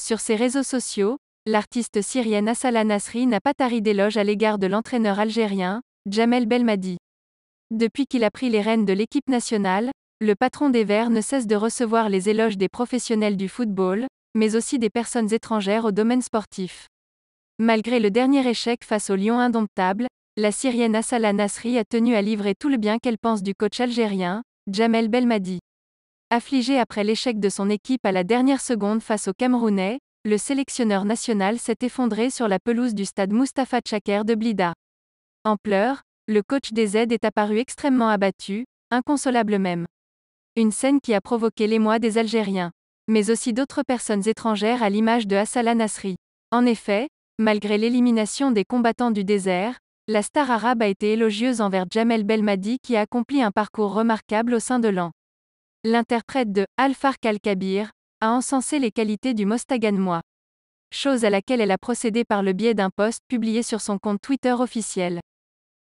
Sur ses réseaux sociaux, l'artiste syrienne Assala Nasri n'a pas tari d'éloges à l'égard de l'entraîneur algérien, Jamel Belmadi. Depuis qu'il a pris les rênes de l'équipe nationale, le patron des Verts ne cesse de recevoir les éloges des professionnels du football, mais aussi des personnes étrangères au domaine sportif. Malgré le dernier échec face au Lion indomptable, la Syrienne Assala Nasri a tenu à livrer tout le bien qu'elle pense du coach algérien, Jamel Belmadi. Affligé après l'échec de son équipe à la dernière seconde face aux Camerounais, le sélectionneur national s'est effondré sur la pelouse du stade Mustapha Chaker de Blida. En pleurs, le coach des Z est apparu extrêmement abattu, inconsolable même. Une scène qui a provoqué l'émoi des Algériens, mais aussi d'autres personnes étrangères à l'image de Hassala Nasri. En effet, malgré l'élimination des combattants du désert, la star arabe a été élogieuse envers Jamel Belmadi qui a accompli un parcours remarquable au sein de l'an. L'interprète de Al-Farq al a encensé les qualités du Mostaganmois. Chose à laquelle elle a procédé par le biais d'un post publié sur son compte Twitter officiel.